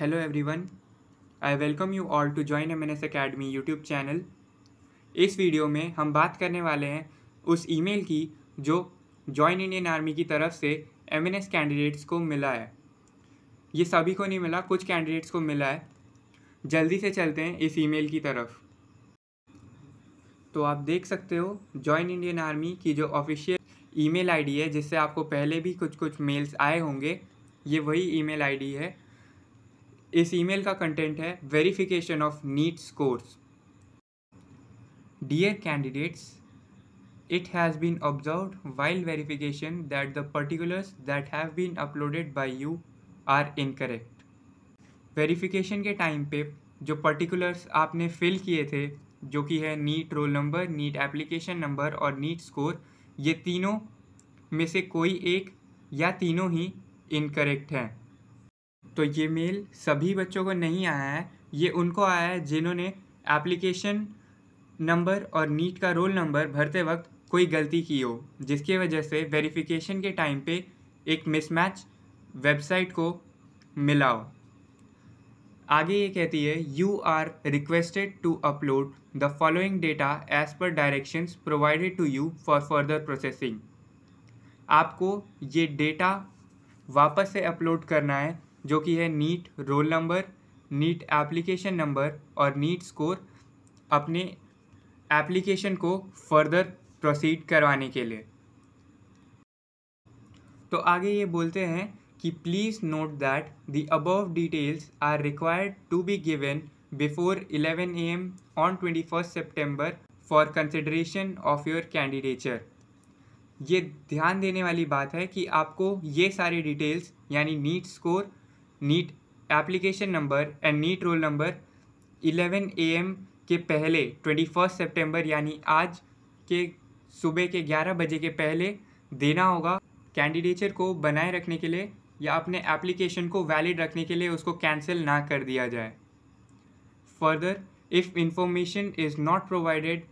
hello I welcome you all to join M N S academy YouTube channel इस video में हम बात करने वाले हैं उस ईमेल की जो जॉइन इंडियन आर्मी की तरफ से एम एन एस कैंडिडेट्स को मिला है ये सभी को नहीं मिला कुछ कैंडिडेट्स को मिला है जल्दी से चलते हैं इस ईमेल की तरफ तो आप देख सकते हो जॉइन इंडियन आर्मी की जो ऑफिशियल ईमेल आईडी है जिससे आपको पहले भी कुछ कुछ मेल्स आए होंगे ये वही ईमेल आईडी है इस ईमेल का कंटेंट है verification of NEET scores dear candidates it has been observe while verification that the particulars that have been uploaded by you are incorrect verification के टाइम पे जो पर्टिकुलर्स आपने फिल किए थे जो कि है NEET roll number NEET application number और नीट स्कोर ये तीनों में से कोई एक या तीनों ही इनकरेक्ट हैं तो ये मेल सभी बच्चों को नहीं आया है ये उनको आया है जिन्होंने एप्लीकेशन नंबर और नीट का रोल नंबर भरते वक्त कोई गलती की हो जिसकी वजह से वेरिफिकेशन के टाइम पे एक मिसमैच वेबसाइट को मिला हो आगे ये कहती है you are requested to upload the following data as per directions provided to you for further processing आपको ये डेटा वापस से अपलोड करना है जो कि है NEET roll number NEET application number और नीट स्कोर अपने एप्लीकेशन को फर्दर प्रोसीड करवाने के लिए तो आगे ये बोलते हैं कि please note that the above details are required to be given before 11 A M on twenty first September for consideration of your candidature ये ध्यान देने वाली बात है कि आपको ये सारी डिटेल्स यानी NEET score NEET application number and NEET roll number 11 M के पहले फर्स्ट सितंबर यानी आज के सुबह के 11 बजे के पहले देना होगा कैंडिडेचर को बनाए रखने के लिए या अपने एप्लीकेशन को वैलिड रखने के लिए उसको कैंसिल ना कर दिया जाए further if information is not provided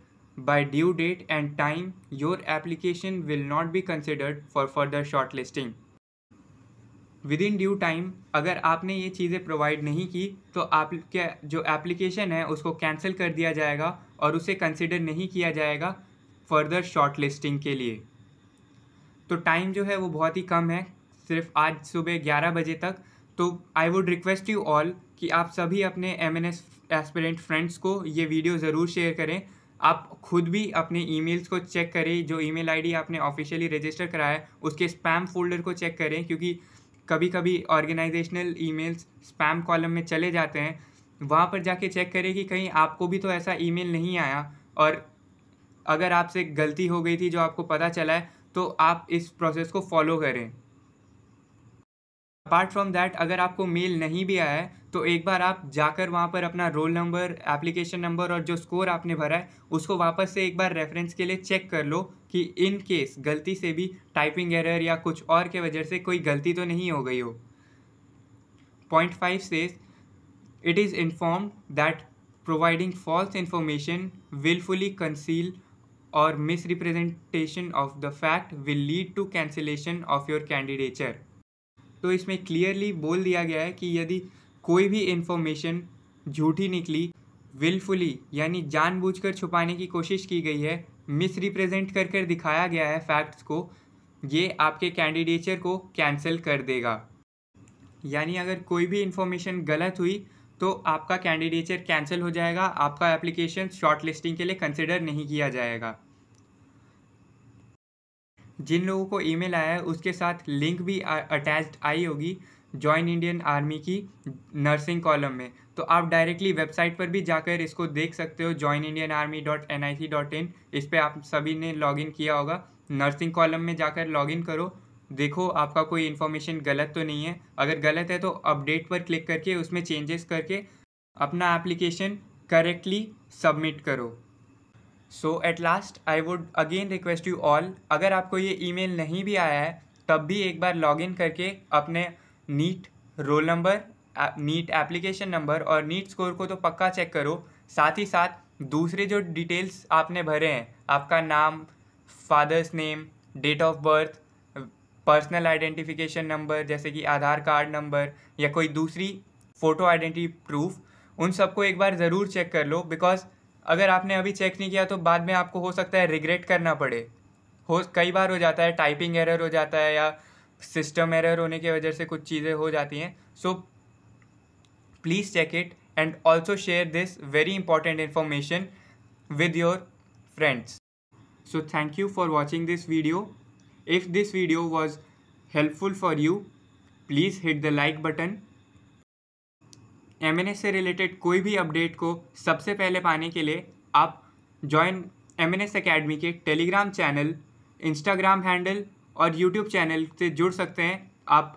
due date and time your application will not be considered for further shortlisting within due time अगर आपने ये चीज़ें प्रोवाइड नहीं की तो आपके जो एप्लीकेशन है उसको कैंसिल कर दिया जाएगा और उसे कंसिडर नहीं किया जाएगा फर्दर शॉर्ट लिस्टिंग के लिए तो टाइम जो है वो बहुत ही कम है सिर्फ आज सुबह ग्यारह बजे तक तो I would request you all कि आप सभी अपने M N S aspirant friends को ये वीडियो ज़रूर शेयर करें आप खुद भी अपने ईमेल्स को चेक करें जो ईमेल आईडी आपने ऑफिशियली रजिस्टर कराया है उसके स्पैम फोल्डर को चेक करें क्योंकि कभी कभी ऑर्गेनाइजेशनल ईमेल्स स्पैम कॉलम में चले जाते हैं वहाँ पर जाके चेक करें कि कहीं आपको भी तो ऐसा ईमेल नहीं आया और अगर आपसे गलती हो गई थी जो आपको पता चला है तो आप इस प्रोसेस को फॉलो करें अपार्ट फ्रॉम दैट अगर आपको मेल नहीं भी आया है तो एक बार आप जाकर वहाँ पर अपना रोल नंबर एप्लीकेशन नंबर और जो स्कोर आपने भरा है उसको वापस से एक बार रेफरेंस के लिए चेक कर लो कि इन केस गलती से भी टाइपिंग एरर या कुछ और के वजह से कोई गलती तो नहीं हो गई हो पॉइंट फाइव से it is inform that providing false information wilfully conceal और misrepresentation of the fact will lead to cancellation of your candidature तो इसमें क्लियरली बोल दिया गया है कि यदि कोई भी इन्फॉर्मेशन झूठी निकली विलफुली यानी जानबूझकर छुपाने की कोशिश की गई है मिसरिप्रेजेंट कर कर दिखाया गया है फैक्ट्स को ये आपके कैंडिडेचर को कैंसिल कर देगा यानी अगर कोई भी इन्फॉर्मेशन गलत हुई तो आपका कैंडिडेचर कैंसिल हो जाएगा आपका एप्लीकेशन शॉर्ट लिस्टिंग के लिए कंसिडर नहीं किया जाएगा जिन लोगों को ईमेल आया है उसके साथ लिंक भी अटैच्ड आई होगी ज्वाइन इंडियन आर्मी की नर्सिंग कॉलम में तो आप डायरेक्टली वेबसाइट पर भी जाकर इसको देख सकते हो join Indian army dot N I C dot in इस पर आप सभी ने लॉगिन किया होगा नर्सिंग कॉलम में जाकर लॉगिन करो देखो आपका कोई इन्फॉर्मेशन गलत तो नहीं है अगर गलत है तो अपडेट पर क्लिक करके उसमें चेंजेस करके अपना एप्लीकेशन करेक्टली सबमिट करो so at last I would again request you all अगर आपको ये ईमेल नहीं भी आया है तब भी एक बार लॉगिन करके अपने NEET roll number NEET application number और नीट स्कोर को तो पक्का चेक करो साथ ही साथ दूसरे जो डिटेल्स आपने भरे हैं आपका नाम father's name date of birth personal identification number जैसे कि आधार कार्ड नंबर या कोई दूसरी फ़ोटो आइडेंटिटी प्रूफ उन सबको एक बार ज़रूर चेक कर लो बिकॉज अगर आपने अभी चेक नहीं किया तो बाद में आपको हो सकता है रिग्रेट करना पड़े हो कई बार हो जाता है टाइपिंग एरर हो जाता है या सिस्टम एरर होने की वजह से कुछ चीज़ें हो जाती हैं so please check it and also share this very important information with your friends so thank you for watching this video if this video was helpful for you please hit the like button M N S से related कोई भी update को सबसे पहले पाने के लिए आप join M N S academy के टेलीग्राम चैनल इंस्टाग्राम हैंडल और यूट्यूब चैनल से जुड़ सकते हैं आप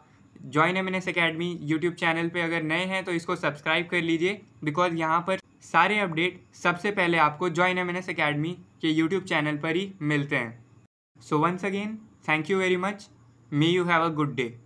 join M N S academy YouTube channel पे अगर नए हैं तो इसको सब्सक्राइब कर लीजिए बिकॉज यहाँ पर सारे अपडेट सबसे पहले आपको join M N S academy के यूट्यूब चैनल पर ही मिलते हैं so once again thank you very much may you have a good day